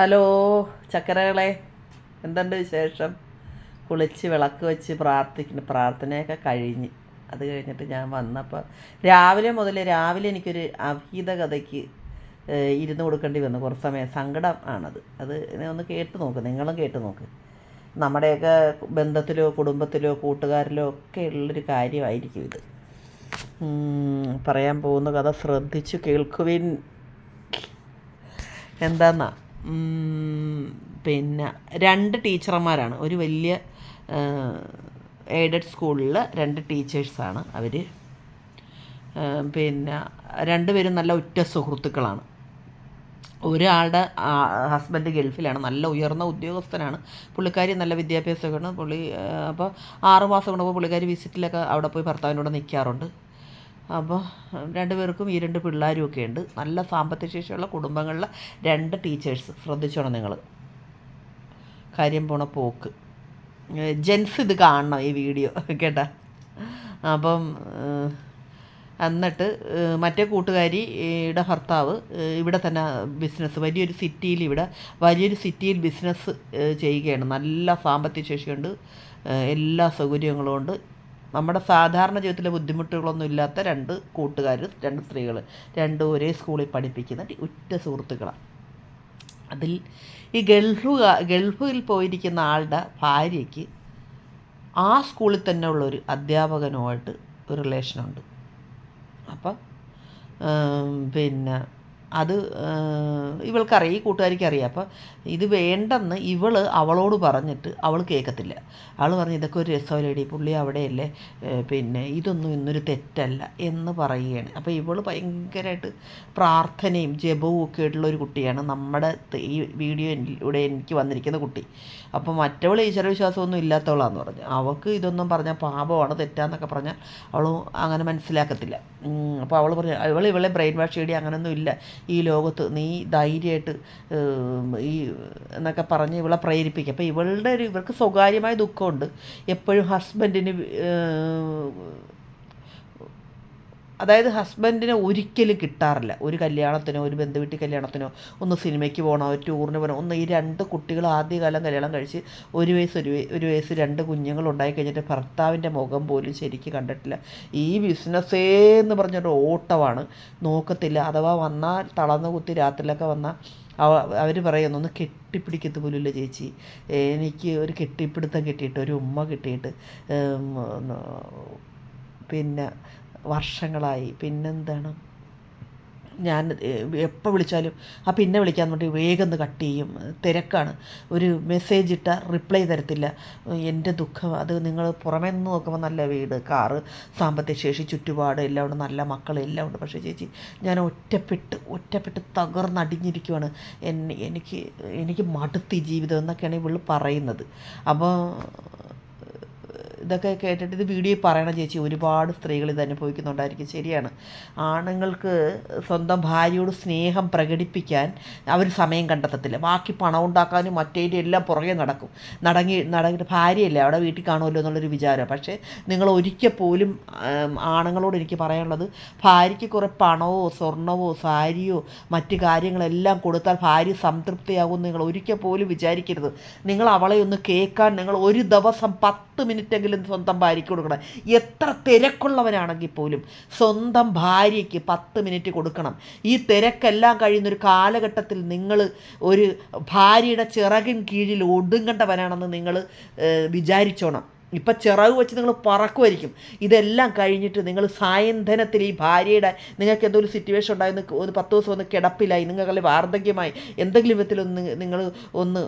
hello ചക്കരകളെ എന്തുണ്ട് വിശേഷം കുളിച്ച് വിളക്ക് വെച്ച് പ്രാർത്ഥിക്കുന്നു പ്രാർത്ഥനയൊക്കെ കഴിഞ്ഞ് അത് കഴിഞ്ഞിട്ട് ഞാൻ വന്നപ്പോൾ രാവിലെ മുതൽ രാവിലെ എനിക്കൊരു അഭീത കഥയ്ക്ക് ഇരുന്ന് കൊടുക്കേണ്ടി വന്നു കുറച്ച് സമയം സങ്കടം ആണത് അത് ഒന്ന് കേട്ട് നോക്ക് നിങ്ങളും കേട്ട് നോക്ക് നമ്മുടെയൊക്കെ ബന്ധത്തിലോ കുടുംബത്തിലോ കൂട്ടുകാരിലോ ഒക്കെ ഉള്ളൊരു കാര്യമായിരിക്കും ഇത് പറയാൻ പോകുന്ന കഥ ശ്രദ്ധിച്ചു കേൾക്കുവിൻ എന്താന്നാ പിന്നെ രണ്ട് ടീച്ചർമാരാണ് ഒരു വലിയ എയ്ഡഡ് സ്കൂളിൽ രണ്ട് ടീച്ചേഴ്സാണ് അവർ പിന്നെ രണ്ടുപേരും നല്ല ഉറ്റ സുഹൃത്തുക്കളാണ് ഒരാളുടെ ഹസ്ബൻഡ് ഗൾഫിലാണ് നല്ല ഉയർന്ന ഉദ്യോഗസ്ഥനാണ് പുള്ളിക്കാരി നല്ല വിദ്യാഭ്യാസമൊക്കെയാണ് പുള്ളി അപ്പോൾ ആറ് മാസം പുള്ളിക്കാരി വിസിറ്റിലൊക്കെ അവിടെ പോയി ഭർത്താവിനോട് നിൽക്കാറുണ്ട് അപ്പോൾ രണ്ടുപേർക്കും പേർക്കും ഈ രണ്ട് പിള്ളേരും ഒക്കെ ഉണ്ട് നല്ല സാമ്പത്തിക ശേഷിയുള്ള കുടുംബങ്ങളിലെ രണ്ട് ടീച്ചേഴ്സ് ശ്രദ്ധിച്ചോണം നിങ്ങൾ കാര്യം പോണ പോക്ക് ജെൻസ് ഇത് കാണണം ഈ വീഡിയോ കേട്ടാ അപ്പം എന്നിട്ട് മറ്റേ കൂട്ടുകാരിയുടെ ഭർത്താവ് ഇവിടെ തന്നെ ബിസിനസ് വലിയൊരു സിറ്റിയിൽ ഇവിടെ വലിയൊരു സിറ്റിയിൽ ബിസിനസ് ചെയ്യുകയാണ് നല്ല സാമ്പത്തിക ശേഷിയുണ്ട് എല്ലാ സൗകര്യങ്ങളും ഉണ്ട് നമ്മുടെ സാധാരണ ജീവിതത്തിലെ ബുദ്ധിമുട്ടുകളൊന്നും ഇല്ലാത്ത രണ്ട് കൂട്ടുകാർ രണ്ട് സ്ത്രീകൾ രണ്ടും ഒരേ സ്കൂളിൽ പഠിപ്പിക്കുന്ന ഉറ്റ സുഹൃത്തുക്കളാണ് അതിൽ ഈ ഗൾഫ് ഗൾഫിൽ പോയിരിക്കുന്ന ആളുടെ ഭാര്യയ്ക്ക് ആ സ്കൂളിൽ തന്നെ ഉള്ള ഒരു അധ്യാപകനുമായിട്ട് ഒരു റിലേഷനുണ്ട് അപ്പം പിന്നെ അത് ഇവൾക്കറിയാം ഈ കൂട്ടുകാരിക്കറിയാം അപ്പോൾ ഇത് വേണ്ടെന്ന് ഇവൾ അവളോട് പറഞ്ഞിട്ട് അവൾ കേൾക്കത്തില്ല അവൾ പറഞ്ഞു ഇതൊക്കെ ഒരു രസമല്ലേടി പുള്ളി അവിടെയല്ലേ പിന്നെ ഇതൊന്നും ഇന്നൊരു തെറ്റല്ല എന്ന് പറയുകയാണ് അപ്പോൾ ഇവൾ ഭയങ്കരമായിട്ട് പ്രാർത്ഥനയും ജപവും ഒക്കെ ആയിട്ടുള്ള ഒരു കുട്ടിയാണ് നമ്മുടെ ഈ വീഡിയോയിലൂടെ എനിക്ക് വന്നിരിക്കുന്ന കുട്ടി അപ്പോൾ മറ്റവൾ ഈശ്വരവിശ്വാസമൊന്നും ഇല്ലാത്തവളാന്ന് പറഞ്ഞു അവൾക്ക് ഇതൊന്നും പറഞ്ഞാൽ പാപമാണ് തെറ്റാന്നൊക്കെ പറഞ്ഞാൽ അവൾ അങ്ങനെ മനസ്സിലാക്കത്തില്ല അപ്പോൾ അവൾ പറഞ്ഞു അവൾ ഇവളെ ബ്രെയിൻ വാഷ് ചെയ്യടി അങ്ങനെയൊന്നും ഇല്ല ഈ ലോകത്ത് നീ ദൈ ധൈര്യമായിട്ട് ഈ എന്നൊക്കെ പറഞ്ഞ് ഇവളെ പ്രേരിപ്പിക്കുക അപ്പോൾ ഇവളുടെ ഒരു ഇവർക്ക് സ്വകാര്യമായ ദുഃഖമുണ്ട് എപ്പോഴും ഹസ്ബൻഡിന് അതായത് ഹസ്ബൻഡിനെ ഒരിക്കലും കിട്ടാറില്ല ഒരു കല്യാണത്തിനോ ഒരു ബന്ധുവീട്ടി കല്യാണത്തിനോ ഒന്ന് സിനിമയ്ക്ക് പോകണോ ഒരു ടൂറിന് പോകണോ ഒന്ന് ഈ രണ്ട് കുട്ടികൾ ആദ്യകാലം കല്യാണം കഴിച്ച് ഒരു വയസ്സ് ഒരു ഒരു വയസ്സ് രണ്ട് കുഞ്ഞുങ്ങൾ ഉണ്ടായി കഴിഞ്ഞിട്ട് ഭർത്താവിൻ്റെ മുഖം പോലും ശരിക്ക് കണ്ടിട്ടില്ല ഈ ബിസിനസ്സേ എന്ന് പറഞ്ഞൊരു ഓട്ടമാണ് നോക്കത്തില്ല അഥവാ വന്നാൽ തളർന്നു കുത്തി രാത്രിയിലൊക്കെ വന്നാൽ അവർ പറയുന്നു ഒന്ന് കെട്ടിപ്പിടിക്കത്ത് പോലുമില്ല ചേച്ചി എനിക്ക് ഒരു കെട്ടിപ്പിടുത്തം കിട്ടിയിട്ട് ഒരു ഉമ്മ കിട്ടിയിട്ട് പിന്നെ വർഷങ്ങളായി പിന്നെന്താണ് ഞാൻ എപ്പോൾ വിളിച്ചാലും ആ പിന്നെ വിളിക്കാൻ വേണ്ടി വേഗം ഒന്ന് കട്ട് ചെയ്യും തിരക്കാണ് ഒരു മെസ്സേജ് ഇട്ട റിപ്ലൈ തരത്തില്ല എൻ്റെ ദുഃഖം അത് നിങ്ങൾ പുറമേ നിന്ന് നോക്കുമ്പോൾ നല്ല വീട് കാറ് സാമ്പത്തിക ശേഷി ചുറ്റുപാട് എല്ലാം ഉണ്ട് നല്ല മക്കൾ എല്ലാം ഉണ്ട് പക്ഷേ ചേച്ചി ഞാൻ ഒറ്റപ്പെട്ട് ഒറ്റപ്പെട്ട് തകർന്നടിഞ്ഞിരിക്കുവാണ് എന്നെ എനിക്ക് എനിക്ക് മടുത്തി ജീവിതം എന്നൊക്കെയാണ് ഇവള് പറയുന്നത് അപ്പോൾ ഇതൊക്കെ കേട്ടിട്ട് ഇത് വീഡിയോ പറയണം ചേച്ചി ഒരുപാട് സ്ത്രീകൾ ഇത് അനുഭവിക്കുന്നുണ്ടായിരിക്കും ശരിയാണ് ആണുങ്ങൾക്ക് സ്വന്തം ഭാര്യയോട് സ്നേഹം പ്രകടിപ്പിക്കാൻ അവർ സമയം കണ്ടെത്തത്തില്ല ബാക്കി പണം ഉണ്ടാക്കാനും മറ്റേൻ്റെ എല്ലാം പുറകെ നടക്കും നടങ്ങി നടങ്ങിയിട്ട് ഭാര്യയല്ലേ അവിടെ വീട്ടിൽ കാണുമല്ലോ എന്നുള്ളൊരു വിചാരം പക്ഷേ നിങ്ങൾ ഒരിക്കൽ പോലും ആണുങ്ങളോട് എനിക്ക് പറയാനുള്ളത് ഭാര്യയ്ക്ക് കുറേ പണമോ സ്വർണമോ സാരിയോ മറ്റു കാര്യങ്ങളെല്ലാം കൊടുത്താൽ ഭാര്യ സംതൃപ്തിയാകും നിങ്ങൾ ഒരിക്കൽ പോലും വിചാരിക്കരുത് നിങ്ങൾ അവളെ ഒന്ന് കേൾക്കാൻ നിങ്ങൾ ഒരു ദിവസം പത്ത് മിനിറ്റ് എന്തെങ്കിലും സ്വന്തം ഭാര്യയ്ക്ക് കൊടുക്കണം എത്ര തിരക്കുള്ളവനാണെങ്കിൽ പോലും സ്വന്തം ഭാര്യയ്ക്ക് പത്ത് മിനിറ്റ് കൊടുക്കണം ഈ തിരക്കെല്ലാം കഴിയുന്നൊരു കാലഘട്ടത്തിൽ നിങ്ങൾ ഒരു ഭാര്യയുടെ ചിറകിൻ കീഴിൽ ഒടുങ്ങേണ്ടവനാണെന്ന് നിങ്ങൾ വിചാരിച്ചോണം ഇപ്പം ചിറക് വെച്ച് നിങ്ങൾ പറക്കുമായിരിക്കും ഇതെല്ലാം കഴിഞ്ഞിട്ട് നിങ്ങൾ സായന്ധനത്തിൽ ഈ ഭാര്യയുടെ നിങ്ങൾക്ക് എന്തോ ഒരു സിറ്റുവേഷൻ ഉണ്ടായി ഒന്ന് പത്ത് ദിവസം ഒന്ന് കിടപ്പിലായി നിങ്ങളുടെ വാർദ്ധക്യമായി എന്തെങ്കിലും വിധത്തിലൊന്ന് നിങ്ങൾ ഒന്ന്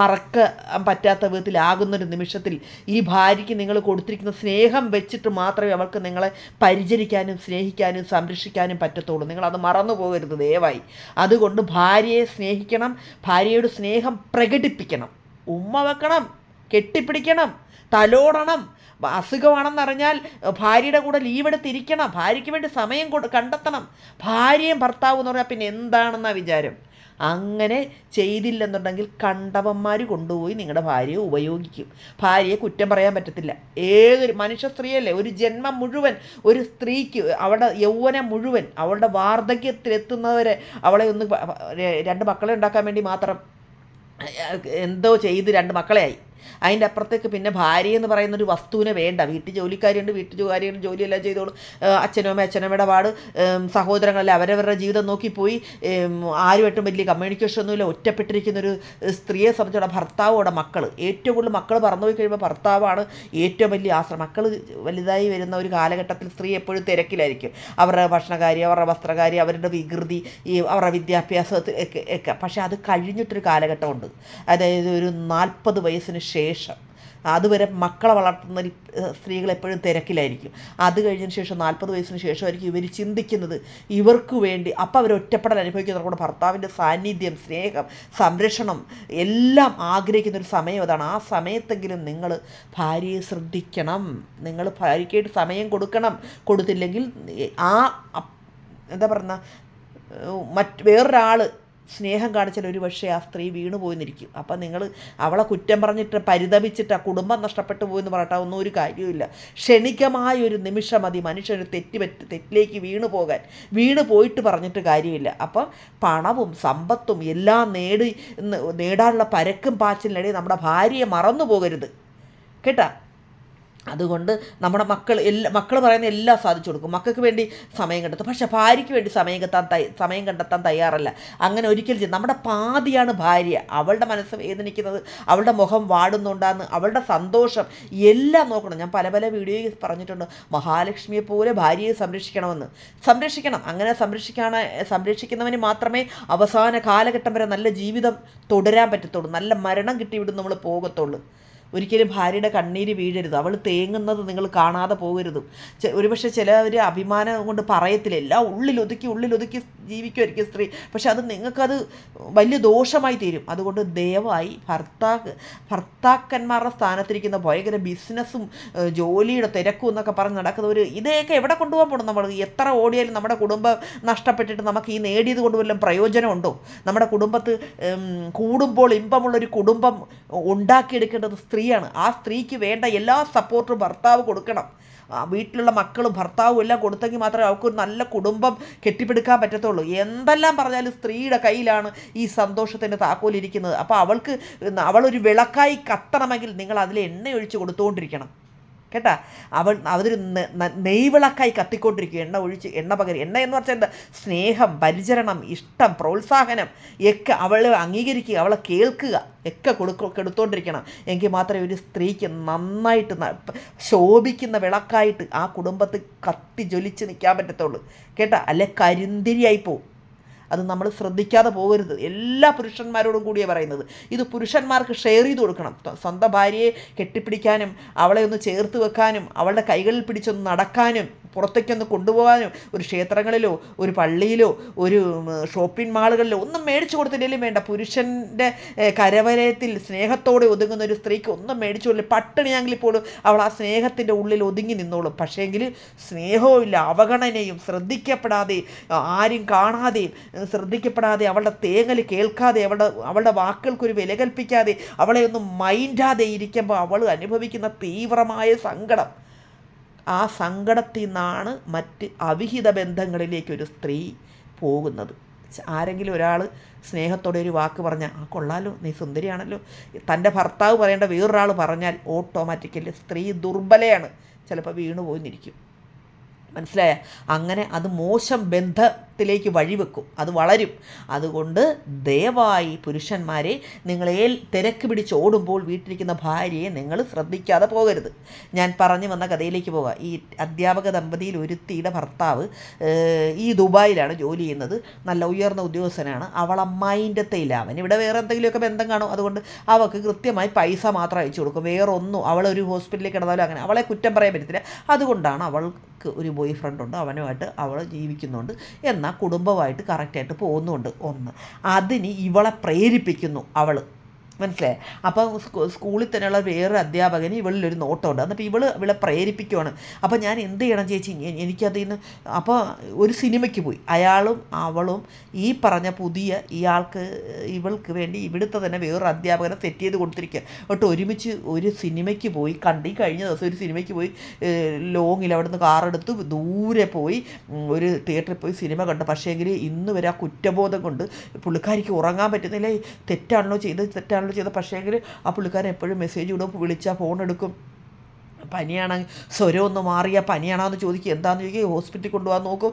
പറക്കാൻ പറ്റാത്ത വിധത്തിലാകുന്നൊരു നിമിഷത്തിൽ ഈ ഭാര്യയ്ക്ക് നിങ്ങൾ കൊടുത്തിരിക്കുന്ന സ്നേഹം വെച്ചിട്ട് മാത്രമേ അവൾക്ക് നിങ്ങളെ പരിചരിക്കാനും സ്നേഹിക്കാനും സംരക്ഷിക്കാനും പറ്റത്തുള്ളൂ നിങ്ങളത് മറന്നു പോകരുത് ദയവായി അതുകൊണ്ട് ഭാര്യയെ സ്നേഹിക്കണം ഭാര്യയോട് സ്നേഹം പ്രകടിപ്പിക്കണം ഉമ്മ വെക്കണം കെട്ടിപ്പിടിക്കണം തലോടണം അസുഖമാണെന്നറിഞ്ഞാൽ ഭാര്യയുടെ കൂടെ ലീവ് എടുത്തിരിക്കണം ഭാര്യയ്ക്ക് വേണ്ടി സമയം കൊടു കണ്ടെത്തണം ഭാര്യയും ഭർത്താവും എന്ന് പറഞ്ഞാൽ പിന്നെ എന്താണെന്നാ വിചാരം അങ്ങനെ ചെയ്തില്ലെന്നുണ്ടെങ്കിൽ കണ്ടവന്മാർ കൊണ്ടുപോയി നിങ്ങളുടെ ഭാര്യയെ ഉപയോഗിക്കും ഭാര്യയെ കുറ്റം പറയാൻ പറ്റത്തില്ല ഏതൊരു മനുഷ്യ സ്ത്രീയല്ലേ ഒരു ജന്മം മുഴുവൻ ഒരു സ്ത്രീക്ക് അവളുടെ യൗവനം മുഴുവൻ അവളുടെ വാർദ്ധക്യത്തിലെത്തുന്നവരെ അവളെ ഒന്ന് രണ്ട് മക്കളെ ഉണ്ടാക്കാൻ വേണ്ടി മാത്രം എന്തോ ചെയ്ത് രണ്ട് മക്കളെയായി അതിൻ്റെ അപ്പുറത്തേക്ക് പിന്നെ ഭാര്യ എന്ന് പറയുന്ന ഒരു വസ്തുവിനെ വേണ്ട വീട്ടിൽ ജോലിക്കാരുണ്ട് വീട്ടിൽ കാര്യമുണ്ട് ജോലിയെല്ലാം ചെയ്തോളും അച്ഛനമ്മ അച്ഛനമ്മയുടെ പാട് സഹോദരങ്ങളല്ല അവരവരുടെ ജീവിതം നോക്കിപ്പോയി ആരുമായിട്ടും വലിയ കമ്മ്യൂണിക്കേഷൻ ഒന്നുമില്ല ഒറ്റപ്പെട്ടിരിക്കുന്ന ഒരു സ്ത്രീയെ സംബന്ധിച്ചോടെ ഭർത്താവോടെ മക്കൾ ഏറ്റവും കൂടുതൽ മക്കൾ പറന്നുപോയി കഴിയുമ്പോൾ ഭർത്താവാണ് ഏറ്റവും വലിയ ആശ്രമം മക്കൾ വലുതായി വരുന്ന ഒരു കാലഘട്ടത്തിൽ സ്ത്രീ എപ്പോഴും തിരക്കിലായിരിക്കും അവരുടെ ഭക്ഷണകാരി അവരുടെ വസ്ത്രകാരി അവരുടെ വികൃതി ഈ അവരുടെ വിദ്യാഭ്യാസത്തിൽ ഒക്കെ ഒക്കെ പക്ഷേ അത് കഴിഞ്ഞിട്ടൊരു കാലഘട്ടമുണ്ട് അതായത് ഒരു നാൽപ്പത് വയസ്സിന് ശേഷം അതുവരെ മക്കളെ വളർത്തുന്ന സ്ത്രീകൾ എപ്പോഴും തിരക്കിലായിരിക്കും അത് കഴിഞ്ഞതിന് ശേഷം നാൽപ്പത് വയസ്സിന് ശേഷമായിരിക്കും ഇവർ ചിന്തിക്കുന്നത് ഇവർക്ക് വേണ്ടി അപ്പോൾ അവർ ഒറ്റപ്പെടൽ കൂടെ ഭർത്താവിൻ്റെ സാന്നിധ്യം സ്നേഹം സംരക്ഷണം എല്ലാം ആഗ്രഹിക്കുന്ന ഒരു സമയം അതാണ് ആ സമയത്തെങ്കിലും നിങ്ങൾ ഭാര്യയെ ശ്രദ്ധിക്കണം നിങ്ങൾ ഭാര്യയ്ക്കായിട്ട് സമയം കൊടുക്കണം കൊടുത്തില്ലെങ്കിൽ ആ എന്താ പറയുന്ന മറ്റ് വേറൊരാൾ സ്നേഹം കാണിച്ചാൽ ഒരു പക്ഷേ ആ സ്ത്രീ വീണു പോയി നിൽക്കും അപ്പം നിങ്ങൾ അവളെ കുറ്റം പറഞ്ഞിട്ട് പരിതപിച്ചിട്ട് ആ കുടുംബം നഷ്ടപ്പെട്ടു പോയെന്ന് പറഞ്ഞിട്ട് ഒന്നും ഒരു കാര്യമില്ല ക്ഷണികമായ ഒരു നിമിഷം മതി മനുഷ്യന് തെറ്റ് പറ്റി തെറ്റിലേക്ക് വീണു പോകാൻ വീണു പോയിട്ട് പറഞ്ഞിട്ട് കാര്യമില്ല അപ്പം പണവും സമ്പത്തും എല്ലാം നേടി നേടാനുള്ള പരക്കും പാച്ചിലിനിടയിൽ നമ്മുടെ ഭാര്യയെ മറന്നു പോകരുത് കേട്ടാ അതുകൊണ്ട് നമ്മുടെ മക്കൾ എല്ലാ മക്കൾ പറയുന്ന എല്ലാം സാധിച്ചു കൊടുക്കും മക്കൾക്ക് വേണ്ടി സമയം കണ്ടെത്തും പക്ഷെ ഭാര്യയ്ക്ക് വേണ്ടി സമയം കത്താൻ സമയം കണ്ടെത്താൻ തയ്യാറല്ല അങ്ങനെ ഒരിക്കലും ചെയ്യും നമ്മുടെ പാതിയാണ് ഭാര്യ അവളുടെ മനസ്സ് വേദനിക്കുന്നത് അവളുടെ മുഖം വാടുന്നുണ്ടാന്ന് അവളുടെ സന്തോഷം എല്ലാം നോക്കണം ഞാൻ പല പല വീഡിയോയിൽ പറഞ്ഞിട്ടുണ്ട് മഹാലക്ഷ്മിയെ പോലെ ഭാര്യയെ സംരക്ഷിക്കണമെന്ന് സംരക്ഷിക്കണം അങ്ങനെ സംരക്ഷിക്കാണ സംരക്ഷിക്കുന്നവന് മാത്രമേ അവസാന കാലഘട്ടം വരെ നല്ല ജീവിതം തുടരാൻ പറ്റത്തുള്ളൂ നല്ല മരണം കിട്ടിവിടും നമ്മൾ പോകത്തുള്ളൂ ഒരിക്കലും ഭാര്യയുടെ കണ്ണീര് വീഴരുത് അവൾ തേങ്ങുന്നത് നിങ്ങൾ കാണാതെ പോകരുത് ഒരുപക്ഷെ ചിലവർ അഭിമാനം കൊണ്ട് പറയത്തില്ല എല്ലാം ഉള്ളിലൊതുക്കി ഉള്ളിലൊതുക്കി ജീവിക്കുമായിരിക്കും സ്ത്രീ പക്ഷെ അത് നിങ്ങൾക്കത് വലിയ ദോഷമായി തീരും അതുകൊണ്ട് ദയവായി ഭർത്താക്ക് ഭർത്താക്കന്മാരുടെ സ്ഥാനത്തിരിക്കുന്ന ഭയങ്കര ബിസിനസ്സും ജോലിയുടെ തിരക്കും എന്നൊക്കെ പറഞ്ഞ് നടക്കുന്നവർ ഇതൊക്കെ എവിടെ കൊണ്ടുപോകാൻ പോകണം നമ്മൾ എത്ര ഓടിയാലും നമ്മുടെ കുടുംബം നഷ്ടപ്പെട്ടിട്ട് നമുക്ക് ഈ നേടിയത് കൊണ്ട് വല്ലതും പ്രയോജനമുണ്ടോ നമ്മുടെ കുടുംബത്ത് കൂടുമ്പോൾ ഇമ്പമുള്ളൊരു കുടുംബം ഉണ്ടാക്കിയെടുക്കേണ്ടത് സ്ത്രീയാണ് ആ സ്ത്രീക്ക് വേണ്ട എല്ലാ സപ്പോർട്ടും ഭർത്താവ് കൊടുക്കണം വീട്ടിലുള്ള മക്കളും ഭർത്താവും എല്ലാം കൊടുത്തെങ്കിൽ മാത്രമേ അവർക്കൊരു നല്ല കുടുംബം കെട്ടിപ്പിടുക്കാൻ പറ്റത്തുള്ളൂ ഉള്ളൂ എന്തെല്ലാം പറഞ്ഞാലും സ്ത്രീയുടെ കയ്യിലാണ് ഈ സന്തോഷത്തിൻ്റെ താക്കോലിരിക്കുന്നത് അപ്പോൾ അവൾക്ക് അവളൊരു വിളക്കായി കത്തണമെങ്കിൽ നിങ്ങൾ അതിൽ എണ്ണയൊഴിച്ച് കൊടുത്തുകൊണ്ടിരിക്കണം കേട്ടാ അവൾ അവർ നെയ്വിളക്കായി കത്തിക്കൊണ്ടിരിക്കുക എണ്ണ ഒഴിച്ച് എണ്ണ പകരി എണ്ണ എന്ന് പറഞ്ഞാൽ എന്താ സ്നേഹം പരിചരണം ഇഷ്ടം പ്രോത്സാഹനം ഒക്കെ അവളെ അംഗീകരിക്കുക അവളെ കേൾക്കുക ഒക്കെ കൊടുക്ക കെടുത്തോണ്ടിരിക്കണം എങ്കിൽ മാത്രമേ ഒരു സ്ത്രീക്ക് നന്നായിട്ട് ശോഭിക്കുന്ന വിളക്കായിട്ട് ആ കുടുംബത്തിൽ കത്തി ജ്വലിച്ച് നിൽക്കാൻ പറ്റത്തുള്ളൂ കേട്ടാ അല്ലെ കരിന്തിരിയായി അത് നമ്മൾ ശ്രദ്ധിക്കാതെ പോകരുത് എല്ലാ പുരുഷന്മാരോടും കൂടിയേ പറയുന്നത് ഇത് പുരുഷന്മാർക്ക് ഷെയർ ചെയ്ത് കൊടുക്കണം സ്വന്തം ഭാര്യയെ കെട്ടിപ്പിടിക്കാനും അവളെ ഒന്ന് ചേർത്ത് വെക്കാനും അവളുടെ കൈകളിൽ പിടിച്ചൊന്ന് നടക്കാനും പുറത്തേക്കൊന്ന് കൊണ്ടുപോകാനും ഒരു ക്ഷേത്രങ്ങളിലോ ഒരു പള്ളിയിലോ ഒരു ഷോപ്പിംഗ് മാളുകളിലോ ഒന്നും മേടിച്ചു കൊടുത്തില്ലെങ്കിലും വേണ്ട പുരുഷൻ്റെ കരവലയത്തിൽ സ്നേഹത്തോടെ ഒതുങ്ങുന്ന ഒരു സ്ത്രീക്ക് ഒന്നും മേടിച്ചു കൊടുത്തില്ല പട്ടിണിയാങ്കിൽ പോലും അവൾ ആ സ്നേഹത്തിൻ്റെ ഉള്ളിൽ ഒതുങ്ങി നിന്നോളും പക്ഷേങ്കിൽ സ്നേഹവും ഇല്ല അവഗണനയും ശ്രദ്ധിക്കപ്പെടാതെയും ആരും കാണാതെയും ശ്രദ്ധിക്കപ്പെടാതെ അവളുടെ തേങ്ങൽ കേൾക്കാതെ അവളുടെ അവളുടെ വാക്കുകൾക്കൊരു വില കൽപ്പിക്കാതെ അവളെ ഒന്നും മൈൻഡാതെ ഇരിക്കുമ്പോൾ അവൾ അനുഭവിക്കുന്ന തീവ്രമായ സങ്കടം ആ സങ്കടത്തിൽ നിന്നാണ് മറ്റ് അവിഹിത ബന്ധങ്ങളിലേക്ക് ഒരു സ്ത്രീ പോകുന്നത് ആരെങ്കിലും ഒരാൾ സ്നേഹത്തോടെ ഒരു വാക്ക് പറഞ്ഞാൽ ആ കൊള്ളാലോ നീ സുന്ദരിയാണല്ലോ തൻ്റെ ഭർത്താവ് പറയേണ്ട വേറൊരാൾ പറഞ്ഞാൽ ഓട്ടോമാറ്റിക്കലി സ്ത്രീ ദുർബലയാണ് ചിലപ്പോൾ വീണു പോയിന്നിരിക്കും മനസ്സിലായ അങ്ങനെ അത് മോശം ബന്ധത്തിലേക്ക് വഴിവെക്കും അത് വളരും അതുകൊണ്ട് ദയവായി പുരുഷന്മാരെ നിങ്ങളെ തിരക്ക് പിടിച്ച് ഓടുമ്പോൾ വീട്ടിലിരിക്കുന്ന ഭാര്യയെ നിങ്ങൾ ശ്രദ്ധിക്കാതെ പോകരുത് ഞാൻ പറഞ്ഞു വന്ന കഥയിലേക്ക് പോകാം ഈ അധ്യാപക ദമ്പതിയിൽ ഒരുത്തിയുടെ ഭർത്താവ് ഈ ദുബായിലാണ് ജോലി ചെയ്യുന്നത് നല്ല ഉയർന്ന ഉദ്യോഗസ്ഥനാണ് അവൾ അമ്മായിൻ്റെ തേയില അവൻ ഇവിടെ വേറെ എന്തെങ്കിലുമൊക്കെ ബന്ധം കാണും അതുകൊണ്ട് അവൾക്ക് കൃത്യമായി പൈസ മാത്രം അയച്ചു കൊടുക്കും വേറൊന്നും അവളൊരു ഹോസ്പിറ്റലിൽ കിടന്നാലും അങ്ങനെ അവളെ കുറ്റം പറയാൻ പറ്റത്തില്ല അതുകൊണ്ടാണ് അവൾക്ക് ഒരു ബോയ് ഫ്രണ്ട് ഉണ്ട് അവനുമായിട്ട് അവൾ ജീവിക്കുന്നുണ്ട് എന്നാൽ കുടുംബമായിട്ട് കറക്റ്റായിട്ട് പോകുന്നുണ്ട് ഒന്ന് അതിന് ഇവളെ പ്രേരിപ്പിക്കുന്നു അവൾ മനസ്സിലായി അപ്പോൾ സ്കൂളിൽ തന്നെയുള്ള വേറെ അധ്യാപകന് ഇവളിലൊരു നോട്ടമുണ്ട് എന്നിട്ട് ഇവള് ഇവളെ പ്രേരിപ്പിക്കുവാണ് അപ്പോൾ ഞാൻ എന്ത് ചെയ്യണം ചേച്ചി എനിക്കതിൽ നിന്ന് അപ്പോൾ ഒരു സിനിമയ്ക്ക് പോയി അയാളും അവളും ഈ പറഞ്ഞ പുതിയ ഇയാൾക്ക് ഇവൾക്ക് വേണ്ടി ഇവിടുത്തെ തന്നെ വേറൊരു അധ്യാപകനെ സെറ്റ് ചെയ്ത് കൊടുത്തിരിക്കുക എന്നിട്ട് ഒരുമിച്ച് ഒരു സിനിമയ്ക്ക് പോയി കണ്ട് കഴിഞ്ഞ ദിവസം ഒരു സിനിമയ്ക്ക് പോയി ലോങ്ങിൽ നിന്ന് കാറെടുത്ത് ദൂരെ പോയി ഒരു തിയേറ്ററിൽ പോയി സിനിമ കണ്ട് എങ്കിൽ ഇന്ന് വരെ ആ കുറ്റബോധം കൊണ്ട് പുള്ളിക്കാരിക്ക് ഉറങ്ങാൻ പറ്റുന്നില്ല തെറ്റാണല്ലോ ചെയ്ത് തെറ്റാണല്ലോ ചെയ്ത പക്ഷേ എങ്കിൽ ആ പുള്ളിക്കാരൻ എപ്പോഴും മെസ്സേജ് ഇടും വിളിച്ചാൽ ഫോൺ എടുക്കും പനിയാണ് സ്വരം ഒന്ന് മാറിയ പനിയാണോ എന്ന് ചോദിക്കുക എന്താണെന്ന് ചോദിക്കുക ഹോസ്പിറ്റലിൽ കൊണ്ടുപോകാൻ നോക്കും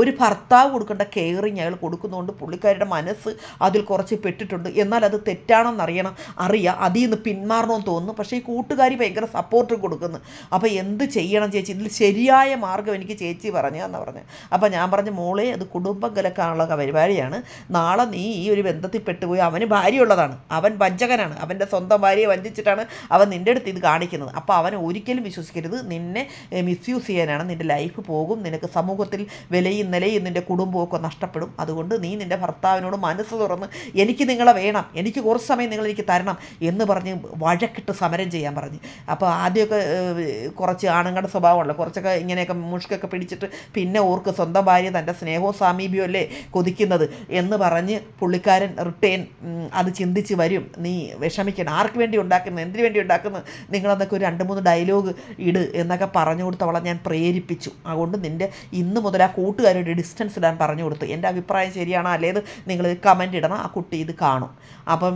ഒരു ഭർത്താവ് കൊടുക്കേണ്ട കെയറിങ് അയാൾ കൊടുക്കുന്നതുകൊണ്ട് പുള്ളിക്കാരുടെ മനസ്സ് അതിൽ കുറച്ച് പെട്ടിട്ടുണ്ട് എന്നാൽ അത് തെറ്റാണെന്ന് അറിയണം അറിയാം അതിൽ നിന്ന് പിന്മാറണമെന്ന് തോന്നുന്നു പക്ഷേ ഈ കൂട്ടുകാരി ഭയങ്കര സപ്പോർട്ട് കൊടുക്കുന്നു അപ്പോൾ എന്ത് ചെയ്യണം ചേച്ചി ഇതിൽ ശരിയായ മാർഗ്ഗം എനിക്ക് ചേച്ചി പറഞ്ഞു എന്ന് പറഞ്ഞു അപ്പോൾ ഞാൻ പറഞ്ഞു മോളെ അത് കുടുംബം കലക്കാനുള്ള പരിപാടിയാണ് നാളെ നീ ഈ ഒരു ബന്ധത്തിൽ പെട്ടുപോയി അവന് ഭാര്യയുള്ളതാണ് അവൻ വഞ്ചകനാണ് അവൻ്റെ സ്വന്തം ഭാര്യയെ വഞ്ചിച്ചിട്ടാണ് അവൻ നിൻ്റെ അടുത്ത് ഇത് കാണിക്കുന്നത് അപ്പോൾ അവൻ ഒരിക്കലും ഒരിക്കലും വിശ്വസിക്കരുത് നിന്നെ മിസ്യൂസ് ചെയ്യാനാണ് നിൻ്റെ ലൈഫ് പോകും നിനക്ക് സമൂഹത്തിൽ വിലയും നിലയും നിൻ്റെ കുടുംബമൊക്കെ നഷ്ടപ്പെടും അതുകൊണ്ട് നീ നിൻ്റെ ഭർത്താവിനോട് മനസ്സ് തുറന്ന് എനിക്ക് നിങ്ങളെ വേണം എനിക്ക് കുറച്ച് സമയം നിങ്ങൾ എനിക്ക് തരണം എന്ന് പറഞ്ഞ് വഴക്കിട്ട് സമരം ചെയ്യാൻ പറഞ്ഞ് അപ്പോൾ ആദ്യമൊക്കെ കുറച്ച് ആണുങ്ങളുടെ സ്വഭാവമുള്ള കുറച്ചൊക്കെ ഇങ്ങനെയൊക്കെ മുഷ്കൊക്കെ പിടിച്ചിട്ട് പിന്നെ ഓർക്ക് സ്വന്തം ഭാര്യ തൻ്റെ സ്നേഹവും സാമീപ്യവും അല്ലേ കൊതിക്കുന്നത് എന്ന് പറഞ്ഞ് പുള്ളിക്കാരൻ റിട്ടേൺ അത് ചിന്തിച്ച് വരും നീ വിഷമിക്കണം ആർക്ക് വേണ്ടി ഉണ്ടാക്കുന്നത് എന്തിനു വേണ്ടി ഉണ്ടാക്കുന്നത് നിങ്ങളെന്നൊക്കെ ഒരു രണ്ട് മൂന്ന് ഡയലോഗ് ഡയലോഗ് ഇട് എന്നൊക്കെ പറഞ്ഞു കൊടുത്ത് അവളെ ഞാൻ പ്രേരിപ്പിച്ചു അതുകൊണ്ട് നിൻ്റെ ഇന്ന് മുതൽ ആ കൂട്ടുകാരോട് ഡിസ്റ്റൻസ് ഇടാൻ പറഞ്ഞു കൊടുത്തു എൻ്റെ അഭിപ്രായം ശരിയാണോ അല്ലേത് നിങ്ങൾ കമൻ്റ് ഇടണം ആ കുട്ടി ഇത് കാണും അപ്പം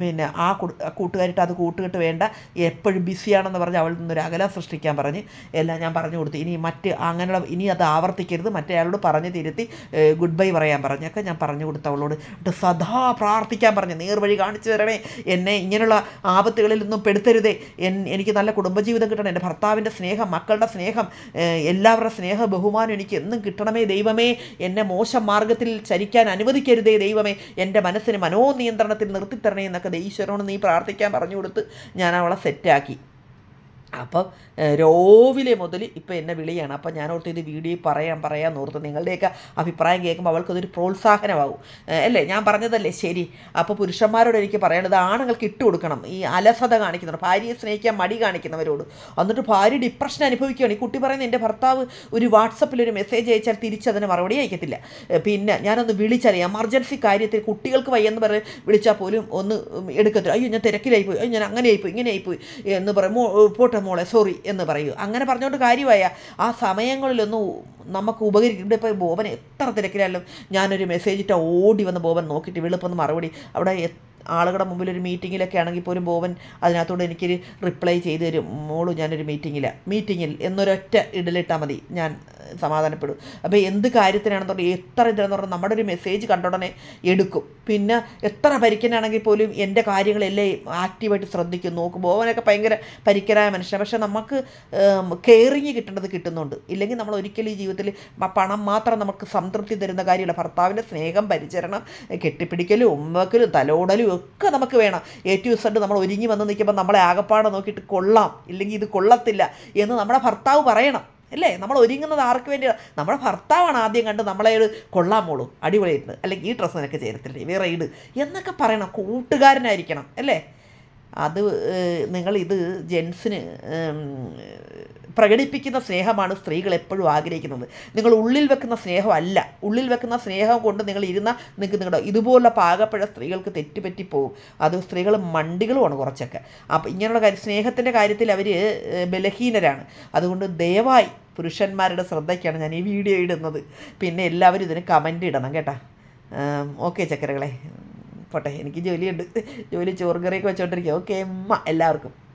പിന്നെ ആ കൂട്ടുകാരിട്ട് അത് കൂട്ടുകെട്ട് വേണ്ട എപ്പോഴും ബിസിയാണെന്ന് പറഞ്ഞ് അവളിൽ നിന്നൊരു അകലം സൃഷ്ടിക്കാൻ പറഞ്ഞ് എല്ലാം ഞാൻ പറഞ്ഞു കൊടുത്തു ഇനി മറ്റ് അങ്ങനെയുള്ള ഇനി അത് ആവർത്തിക്കരുത് മറ്റേയാളോട് പറഞ്ഞ് പറഞ്ഞു തിരുത്തി ഗുഡ് ബൈ പറയാൻ പറഞ്ഞൊക്കെ ഞാൻ പറഞ്ഞു കൊടുത്തു അവളോട് സദാ പ്രാർത്ഥിക്കാൻ പറഞ്ഞു നേർവഴി കാണിച്ചു തരണേ എന്നെ ഇങ്ങനെയുള്ള ആപത്തുകളിൽ നിന്നും പെടുത്തരുതേ എനിക്ക് നല്ല കുടുംബജീവിതം കിട്ടണം കൊടുക്കണം എൻ്റെ ഭർത്താവിൻ്റെ സ്നേഹം മക്കളുടെ സ്നേഹം എല്ലാവരുടെ സ്നേഹ ബഹുമാനം എനിക്ക് എന്നും കിട്ടണമേ ദൈവമേ എന്നെ മോശം മാർഗത്തിൽ ചരിക്കാൻ അനുവദിക്കരുതേ ദൈവമേ എൻ്റെ മനസ്സിന് മനോനിയന്ത്രണത്തിൽ നിർത്തിത്തരണേ എന്നൊക്കെ ഈശ്വരനോട് നീ പ്രാർത്ഥിക്കാൻ പറഞ്ഞു കൊടുത്ത് ഞാൻ അവളെ സെറ്റാക്കി അപ്പോൾ രോവിലെ മുതൽ ഇപ്പോൾ എന്നെ വിളിയാണ് അപ്പോൾ ഞാൻ ഓർത്ത് ഇത് വീഡിയോ പറയാൻ പറയാൻ ഓർത്ത് നിങ്ങളുടെയൊക്കെ അഭിപ്രായം കേൾക്കുമ്പോൾ അവൾക്കതൊരു പ്രോത്സാഹനമാകും അല്ലേ ഞാൻ പറഞ്ഞതല്ലേ ശരി അപ്പോൾ പുരുഷന്മാരോട് എനിക്ക് പറയേണ്ടത് ആണുങ്ങൾക്ക് ഇട്ട് കൊടുക്കണം ഈ അലസത കാണിക്കുന്നവർ ഭാര്യയെ സ്നേഹിക്കാൻ മടി കാണിക്കുന്നവരോട് എന്നിട്ട് ഭാര്യ ഡിപ്രഷൻ അനുഭവിക്കുകയാണ് ഈ കുട്ടി പറയുന്നത് എൻ്റെ ഭർത്താവ് ഒരു വാട്സപ്പിൽ ഒരു മെസ്സേജ് അയച്ചാൽ തിരിച്ചതിന് മറുപടി അയക്കത്തില്ല പിന്നെ ഞാനൊന്ന് വിളിച്ചറിയാം എമർജൻസി കാര്യത്തിൽ കുട്ടികൾക്ക് വയ്യെന്ന് പറഞ്ഞ് വിളിച്ചാൽ പോലും ഒന്ന് എടുക്കത്തില്ല അയ്യോ ഞാൻ തിരക്കിലായിപ്പോയി അയ്യോ ഞാൻ അങ്ങനെ ആയിപ്പോയി ഇങ്ങനെ ആയിപ്പോയി എന്ന് പറയുമ്പോൾ പോട്ടെ മോളെ സോറി എന്ന് പറയൂ അങ്ങനെ പറഞ്ഞുകൊണ്ട് കാര്യമായ ആ സമയങ്ങളിലൊന്നും നമുക്ക് ഉപകരിക്കുന്നുണ്ട് ഇപ്പോൾ ബോബൻ എത്ര തിരക്കിലായാലും ഞാനൊരു മെസ്സേജ് ഇട്ട ഓടി വന്ന് ബോബൻ നോക്കിയിട്ട് വിളിപ്പൊന്ന് മറുപടി അവിടെ ആളുകളുടെ മുമ്പിൽ ഒരു മീറ്റിങ്ങിലൊക്കെ ആണെങ്കിൽ പോലും ബോബൻ അതിനകത്തോട് എനിക്കൊരു റിപ്ലൈ ചെയ്ത് തരും മോളു ഞാനൊരു മീറ്റിങ്ങിൽ മീറ്റിങ്ങിൽ എന്നൊരൊറ്റ ഇടലിട്ടാൽ മതി ഞാൻ സമാധാനപ്പെടും അപ്പോൾ എന്ത് പറഞ്ഞാൽ എത്ര ഇതാണെന്ന് പറഞ്ഞാൽ നമ്മുടെ ഒരു മെസ്സേജ് ഉടനെ എടുക്കും പിന്നെ എത്ര പരിക്കനാണെങ്കിൽ പോലും എൻ്റെ കാര്യങ്ങളെല്ലാം ആക്റ്റീവായിട്ട് ശ്രദ്ധിക്കും നോക്കും ബോവനൊക്കെ ഭയങ്കര പരിക്കനായ മനുഷ്യനാണ് പക്ഷേ നമുക്ക് കെയറിങ് കിട്ടേണ്ടത് കിട്ടുന്നുണ്ട് ഇല്ലെങ്കിൽ നമ്മൾ ഒരിക്കലും ഈ ജീവിതത്തിൽ പണം മാത്രം നമുക്ക് സംതൃപ്തി തരുന്ന കാര്യമില്ല ഭർത്താവിൻ്റെ സ്നേഹം പരിചരണം കെട്ടിപ്പിടിക്കലും ഉമ്മക്കലും തലോടലും ഒക്കെ നമുക്ക് വേണം എ ടു നമ്മൾ ഒരുങ്ങി വന്ന് നിൽക്കുമ്പോൾ നമ്മളെ ആകപ്പാടെ നോക്കിയിട്ട് കൊള്ളാം ഇല്ലെങ്കിൽ ഇത് കൊള്ളത്തില്ല എന്ന് നമ്മുടെ ഭർത്താവ് പറയണം അല്ലേ നമ്മൾ ഒരുങ്ങുന്നത് ആർക്ക് വേണ്ടിയാണ് നമ്മുടെ ഭർത്താവാണ് ആദ്യം കണ്ട് നമ്മളെ ഒരു കൊള്ളാമോളൂ അടിപൊളിയായിട്ട് അല്ലെങ്കിൽ ഈ ഡ്രസ്സ് നിനക്ക് ചേരത്തില്ലേ വേറെ ഇട് എന്നൊക്കെ പറയണം കൂട്ടുകാരനായിരിക്കണം അല്ലേ അത് നിങ്ങൾ ഇത് ജെൻസിന് പ്രകടിപ്പിക്കുന്ന സ്നേഹമാണ് സ്ത്രീകൾ എപ്പോഴും ആഗ്രഹിക്കുന്നത് നിങ്ങൾ ഉള്ളിൽ വെക്കുന്ന സ്നേഹമല്ല ഉള്ളിൽ വെക്കുന്ന സ്നേഹം കൊണ്ട് നിങ്ങൾ ഇരുന്ന നിങ്ങൾക്ക് നിങ്ങളുടെ ഇതുപോലുള്ള പാകപ്പഴ സ്ത്രീകൾക്ക് തെറ്റുപറ്റി പോകും അത് സ്ത്രീകൾ മണ്ടികളുമാണ് കുറച്ചൊക്കെ അപ്പം ഇങ്ങനെയുള്ള കാര്യം സ്നേഹത്തിൻ്റെ കാര്യത്തിൽ അവർ ബലഹീനരാണ് അതുകൊണ്ട് ദയവായി പുരുഷന്മാരുടെ ശ്രദ്ധയ്ക്കാണ് ഞാൻ ഈ വീഡിയോ ഇടുന്നത് പിന്നെ എല്ലാവരും ഇതിന് കമൻ്റ് ഇടണം കേട്ടോ ഓക്കെ ചക്കരകളെ പോട്ടെ എനിക്ക് ജോലിയുണ്ട് ജോലി ചോറും കറിയൊക്കെ വെച്ചോണ്ടിരിക്കുക ഓക്കെ എല്ലാവർക്കും